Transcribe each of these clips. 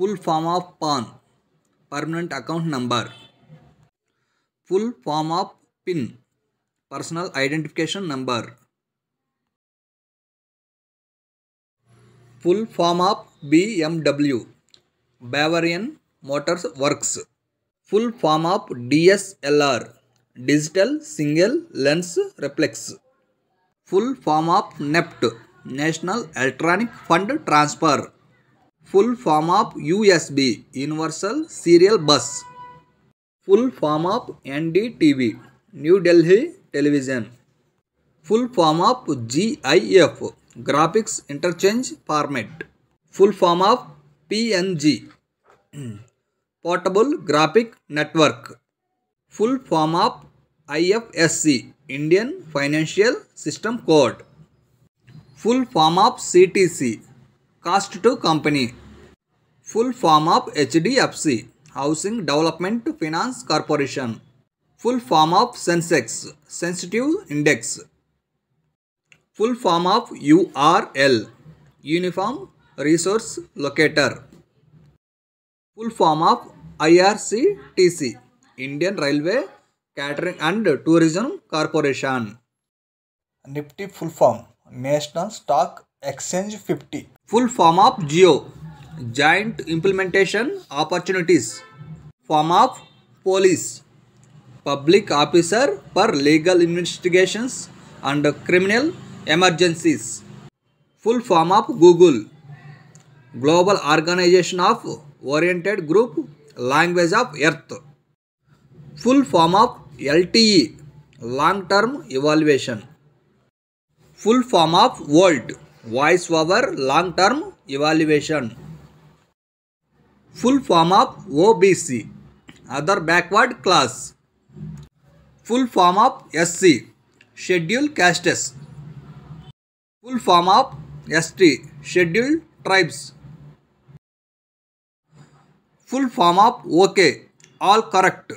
Full form of PAN permanent account number full form of PIN personal identification number full form of B M W Bavarian motor works full form of D S L R digital single lens reflex full form of NEFT national electronic fund transfer full form of USB universal serial bus full form of NDTV new Delhi television full form of F graphics interchange format full form of PNG portable graphic network full form of IFSC Indian financial system code full form of CTC cost to company full form of H D F C housing development finance corporation full form of Sensex sensitive index full form of U R L uniform resource locator full form of I R C T C Indian railway catering and tourism corporation Nifty full form national stock exchange 50 full form of Jio joint implementation opportunities form of police public officer for legal investigations and criminal emergencies full form of Google global organisation of oriented group language of earth full form of LTE long term evaluation full form of world voice over long term evaluation full form of OBC other backward class full form of SC scheduled castes full form of ST scheduled tribes full form of OK all correct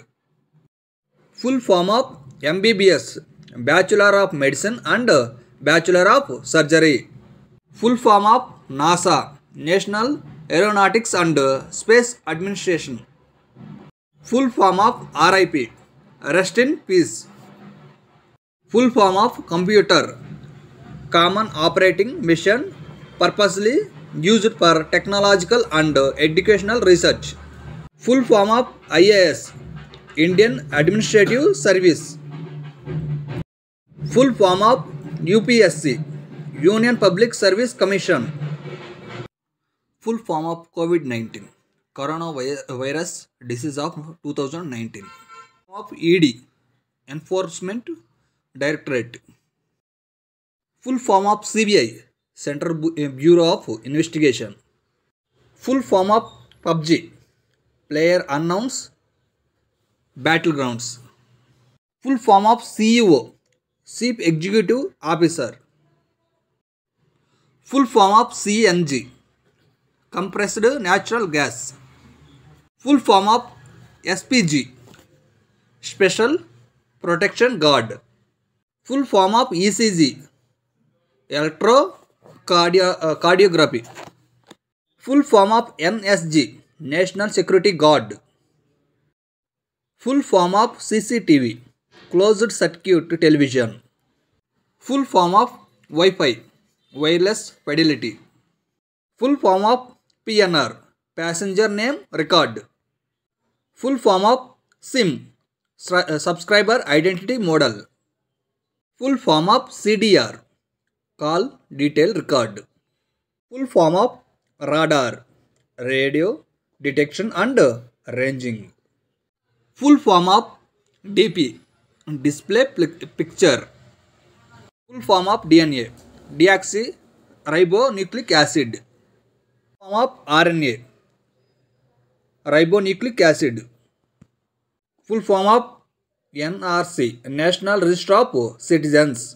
full form of MBBS bachelor of medicine and bachelor of surgery full form of NASA national Aeronautics and Space Administration. Full form of RIP Rest in Peace. Full form of Computer Common Operating Mission purposely used for technological and educational research. Full form of IAS Indian Administrative Service. Full form of UPSC Union Public Service Commission. Full form of COVID 19 Coronavirus Disease of 2019 of ED Enforcement Directorate Full form of CBI Central eh, Bureau of Investigation Full form of PUBG Player Unknowns Battlegrounds Full form of CEO Chief Executive Officer Full form of CNG compressed natural gas. Full form of SPG Special Protection Guard. Full form of ECG Electrocardiography. Full form of NSG National Security Guard. Full form of CCTV Closed Circuit Television. Full form of wifi Wireless Fidelity. Full form of PNR passenger name record full form of SIM subscriber identity model full form of CDR call detail record full form of radar radio detection and ranging full form of DP display picture full form of DNA deoxyribonucleic acid form of RNA ribonucleic acid full form of NRC national register of citizens